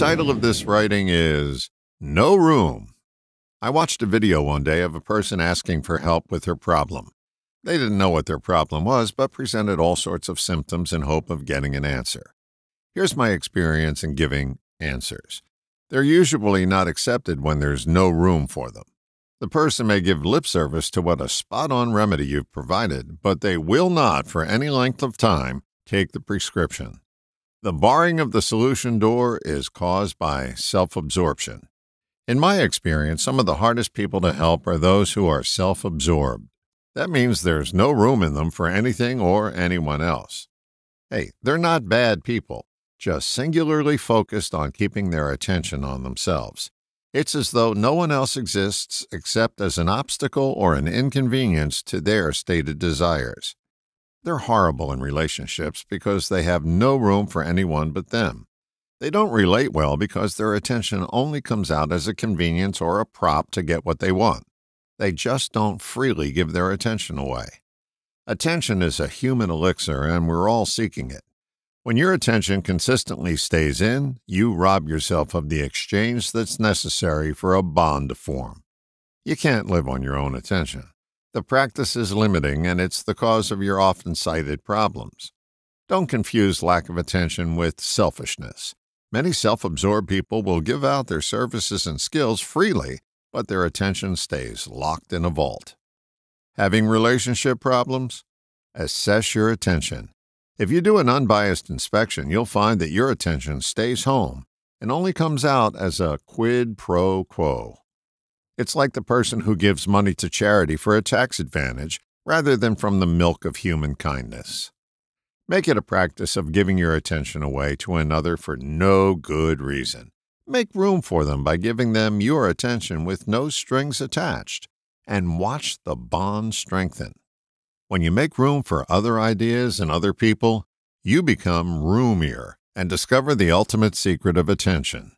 title of this writing is No Room. I watched a video one day of a person asking for help with her problem. They didn't know what their problem was, but presented all sorts of symptoms in hope of getting an answer. Here's my experience in giving answers. They're usually not accepted when there's no room for them. The person may give lip service to what a spot on remedy you've provided, but they will not, for any length of time, take the prescription. The barring of the solution door is caused by self absorption. In my experience, some of the hardest people to help are those who are self absorbed. That means there's no room in them for anything or anyone else. Hey, they're not bad people, just singularly focused on keeping their attention on themselves. It's as though no one else exists except as an obstacle or an inconvenience to their stated desires. They're horrible in relationships because they have no room for anyone but them. They don't relate well because their attention only comes out as a convenience or a prop to get what they want. They just don't freely give their attention away. Attention is a human elixir, and we're all seeking it. When your attention consistently stays in, you rob yourself of the exchange that's necessary for a bond to form. You can't live on your own attention. The practice is limiting, and it's the cause of your often cited problems. Don't confuse lack of attention with selfishness. Many self absorbed people will give out their services and skills freely, but their attention stays locked in a vault. Having relationship problems? Assess your attention. If you do an unbiased inspection, you'll find that your attention stays home and only comes out as a quid pro quo. It's like the person who gives money to charity for a tax advantage rather than from the milk of human kindness. Make it a practice of giving your attention away to another for no good reason. Make room for them by giving them your attention with no strings attached, and watch the bond strengthen. When you make room for other ideas and other people, you become roomier and discover the ultimate secret of attention.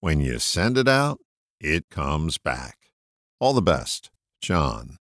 When you send it out, it comes back. All the best, John.